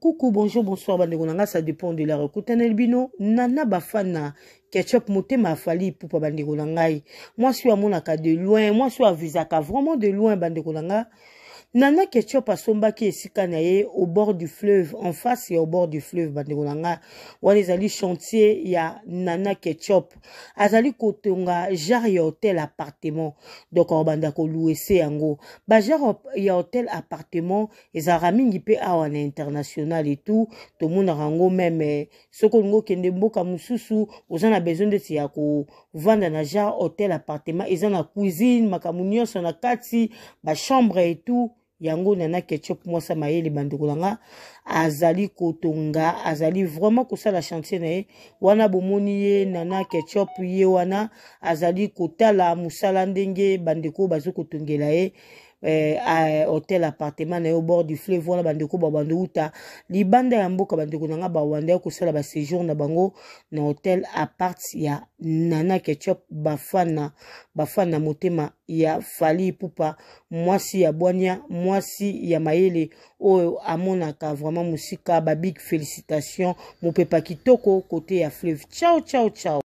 kuku bonjour bonsoir bandeko na ngai sa dépend de la rekotaneli bino nana bafana ketchup motema afali pupa bandeko na ngai mwasi oyo amonaka de loin mwasi oyo avisaka vraiment de loin bandeko na ngai nana ketchup asombaki esika na ye au bord du fleuve en face ya au bord du fleuve bandeko na nga wana ezali chantier ya nana ketchup azali kotonga genre ya hotel appartement donc akobanda koluese yango bagenre ya hotel appartement ezalaka mingi mpe awa na international etout tomonaka yango meme eh, soki olingi okende mboka mosusu oza na besoin ndeti ya kovanda na genre hotel appartement eza na cuisine makambo nyonso na kati bachambre etout yango nana ketchup mwasa mayele bandeko na nga azali kotonga azali vraiment kosala chantier na ye wana bomoni ye nana ketchup ye wana azali kotala mosala ndenge bandeko bazo kotongela ye hotel eh, appartement na bord du fleuve voilà bandeko ba bande uta libanda ya mboka bandeko na nga bawanda ya kosala séjour na bango na hotel appart ya nana ketchup bafana bafana na motema ya fali pupa mwasi ya bwania mwasi ya mayele oyo amonaka vraiment musika babig félicitation pa kitoko kote ya fleuve ciao ciao ciao